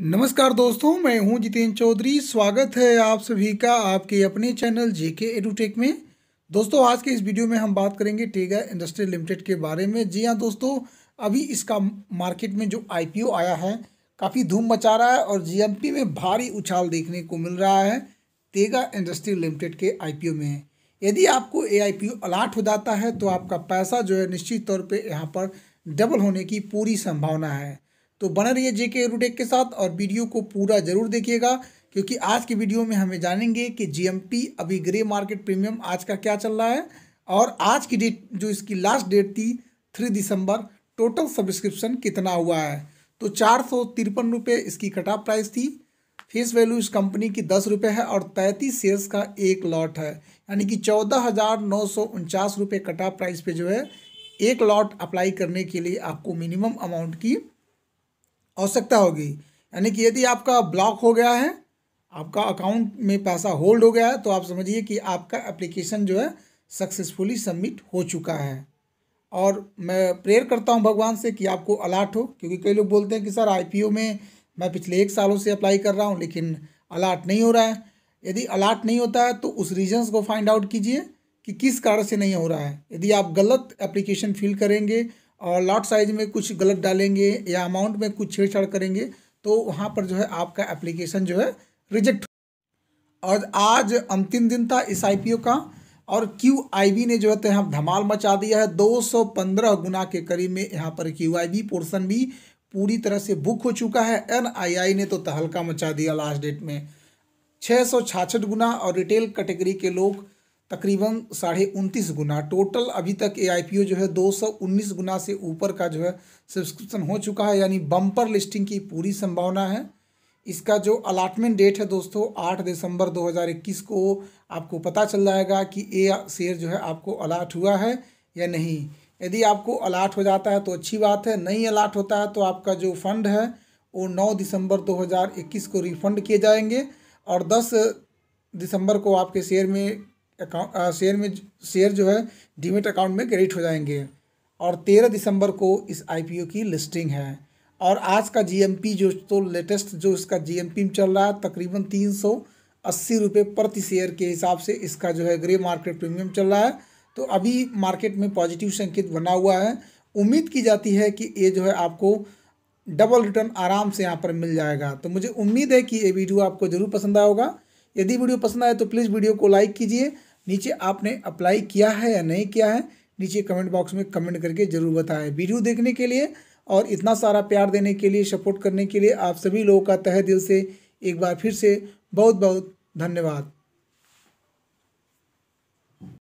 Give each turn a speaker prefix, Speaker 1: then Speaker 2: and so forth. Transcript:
Speaker 1: नमस्कार दोस्तों मैं हूं जितेंद्र चौधरी स्वागत है आप सभी का आपके अपने चैनल जेके एडुटेक में दोस्तों आज के इस वीडियो में हम बात करेंगे टेगा इंडस्ट्री लिमिटेड के बारे में जी हां दोस्तों अभी इसका मार्केट में जो आईपीओ आया है काफ़ी धूम मचा रहा है और जीएमपी में भारी उछाल देखने को मिल रहा है टेगा इंडस्ट्री लिमिटेड के आई में यदि आपको ए आई अलाट हो जाता है तो आपका पैसा जो है निश्चित तौर पर यहाँ पर डबल होने की पूरी संभावना है तो बना रहिए जेके एरोटेक के साथ और वीडियो को पूरा जरूर देखिएगा क्योंकि आज की वीडियो में हमें जानेंगे कि जीएमपी अभी ग्रे मार्केट प्रीमियम आज का क्या चल रहा है और आज की डेट जो इसकी लास्ट डेट थी थ्री दिसंबर टोटल सब्सक्रिप्शन कितना हुआ है तो चार सौ तिरपन रुपये इसकी कटाप प्राइस थी फेस वैल्यू इस कंपनी की दस रुपये है और तैंतीस शेयर्स का एक लॉट है यानी कि चौदह हज़ार नौ सौ उनचास रुपये कटा प्राइस पे जो है एक लॉट अप्लाई करने के लिए आपको मिनिमम अमाउंट की आवश्यकता होगी यानी कि यदि आपका ब्लॉक हो गया है आपका अकाउंट में पैसा होल्ड हो गया है तो आप समझिए कि आपका एप्लीकेशन जो है सक्सेसफुली सबमिट हो चुका है और मैं प्रेयर करता हूँ भगवान से कि आपको अलर्ट हो क्योंकि कई लोग बोलते हैं कि सर आईपीओ में मैं पिछले एक सालों से अप्लाई कर रहा हूँ लेकिन अलाट नहीं हो रहा है यदि अलाट नहीं होता है तो उस रीजन्स को फाइंड आउट कीजिए कि किस कारण से नहीं हो रहा है यदि आप गलत एप्लीकेशन फिल करेंगे और लॉट साइज में कुछ गलत डालेंगे या अमाउंट में कुछ छेड़छाड़ करेंगे तो वहाँ पर जो है आपका एप्लीकेशन जो है रिजेक्ट और आज अंतिम दिन था इस आई का और क्यू ने जो है तो यहाँ धमाल मचा दिया है 215 गुना के करीब में यहाँ पर क्यू पोर्सन भी पूरी तरह से बुक हो चुका है एन ने तो तहलका मचा दिया लास्ट डेट में छः सौ छाछठ गुना और रिटेल कैटेगरी के लोग तकरीबन साढ़े उनतीस गुना टोटल अभी तक पी ओ जो है दो सौ उन्नीस गुना से ऊपर का जो है सब्सक्रिप्शन हो चुका है यानी बम्पर लिस्टिंग की पूरी संभावना है इसका जो अलाटमेंट डेट है दोस्तों आठ दिसंबर 2021 को आपको पता चल जाएगा कि ये शेयर जो है आपको अलाट हुआ है या नहीं यदि आपको अलाट हो जाता है तो अच्छी बात है नहीं अलाट होता है तो आपका जो फंड है वो 9 दिसंबर 2021 को रिफंड किए जाएंगे और 10 दिसंबर को आपके शेयर में अकाउंट शेयर uh, में शेयर जो है डीमेट अकाउंट में क्रेडिट हो जाएंगे और तेरह दिसंबर को इस आईपीओ की लिस्टिंग है और आज का जीएमपी जो तो लेटेस्ट जो इसका जीएमपी में चल रहा है तकरीबन तीन सौ अस्सी रुपये प्रति शेयर के हिसाब से इसका जो है ग्रे मार्केट प्रीमियम चल रहा है तो अभी मार्केट में पॉजिटिव संकेत बना हुआ है उम्मीद की जाती है कि ये जो है आपको डबल रिटर्न आराम से यहाँ पर मिल जाएगा तो मुझे उम्मीद है कि ये वीडियो आपको ज़रूर पसंद आएगा यदि वीडियो पसंद आए तो प्लीज़ वीडियो को लाइक कीजिए नीचे आपने अप्लाई किया है या नहीं किया है नीचे कमेंट बॉक्स में कमेंट करके ज़रूर बताएं वीडियो देखने के लिए और इतना सारा प्यार देने के लिए सपोर्ट करने के लिए आप सभी लोगों का तहे दिल से एक बार फिर से बहुत बहुत धन्यवाद